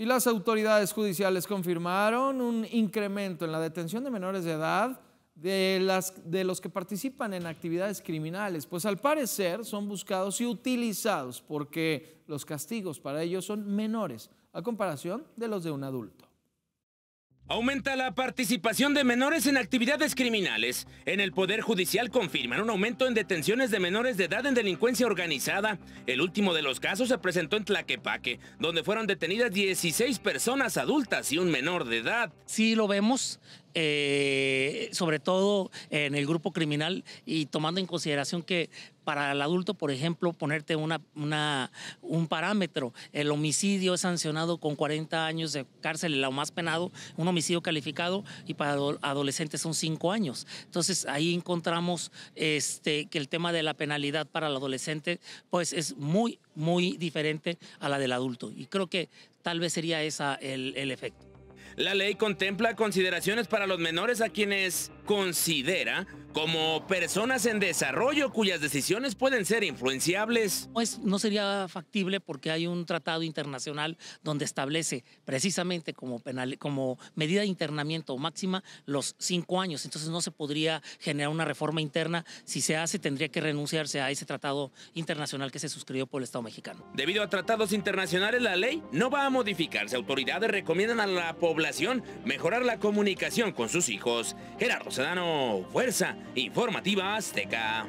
Y las autoridades judiciales confirmaron un incremento en la detención de menores de edad de, las, de los que participan en actividades criminales, pues al parecer son buscados y utilizados porque los castigos para ellos son menores a comparación de los de un adulto. Aumenta la participación de menores en actividades criminales. En el Poder Judicial confirman un aumento en detenciones de menores de edad en delincuencia organizada. El último de los casos se presentó en Tlaquepaque, donde fueron detenidas 16 personas adultas y un menor de edad. Si lo vemos, eh, sobre todo en el grupo criminal y tomando en consideración que para el adulto, por ejemplo, ponerte una, un parámetro, el homicidio es sancionado con 40 años de cárcel, el más penado, un homicidio calificado y para adolescentes son 5 años. Entonces ahí encontramos este, que el tema de la penalidad para el adolescente pues es muy, muy diferente a la del adulto y creo que tal vez sería esa el efecto. La ley contempla consideraciones para los menores a quienes considera como personas en desarrollo cuyas decisiones pueden ser influenciables. Pues, no sería factible porque hay un tratado internacional donde establece precisamente como, penal, como medida de internamiento máxima los cinco años. Entonces no se podría generar una reforma interna. Si se hace, tendría que renunciarse a ese tratado internacional que se suscribió por el Estado mexicano. Debido a tratados internacionales, la ley no va a modificarse. Autoridades recomiendan a la población mejorar la comunicación con sus hijos. Gerardo Sedano, Fuerza Informativa Azteca.